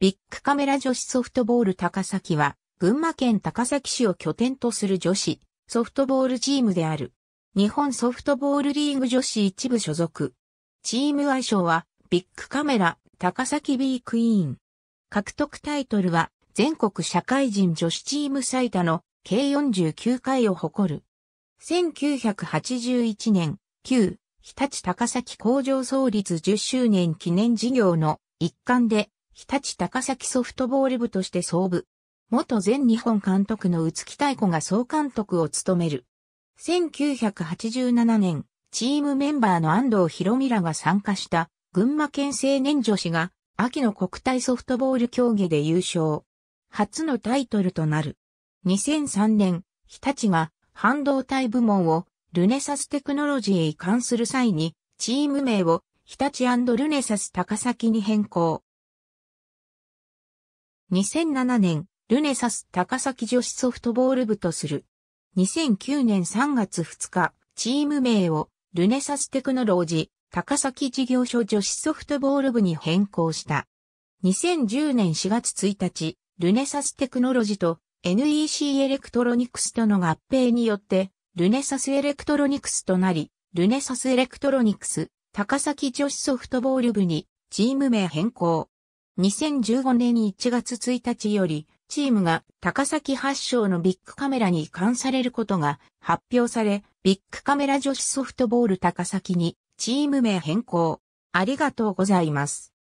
ビッグカメラ女子ソフトボール高崎は、群馬県高崎市を拠点とする女子ソフトボールチームである。日本ソフトボールリーグ女子一部所属。チーム愛称は、ビッグカメラ高崎 B クイーン。獲得タイトルは、全国社会人女子チーム最多の計49回を誇る。1981年、旧日立高崎工場創立10周年記念事業の一環で日立高崎ソフトボール部として総部。元全日本監督の宇月太子が総監督を務める。1987年、チームメンバーの安藤博美らが参加した群馬県青年女子が秋の国体ソフトボール競技で優勝。初のタイトルとなる。2003年、日立が半導体部門をルネサステクノロジーへ移管する際にチーム名を日立ルネサス高崎に変更。2007年、ルネサス高崎女子ソフトボール部とする。2009年3月2日、チーム名をルネサステクノロジー高崎事業所女子ソフトボール部に変更した。2010年4月1日、ルネサステクノロジーと NEC エレクトロニクスとの合併によって、ルネサスエレクトロニクスとなり、ルネサスエレクトロニクス高崎女子ソフトボール部にチーム名変更。2015年1月1日より、チームが高崎発祥のビッグカメラに移管されることが発表され、ビッグカメラ女子ソフトボール高崎にチーム名変更。ありがとうございます。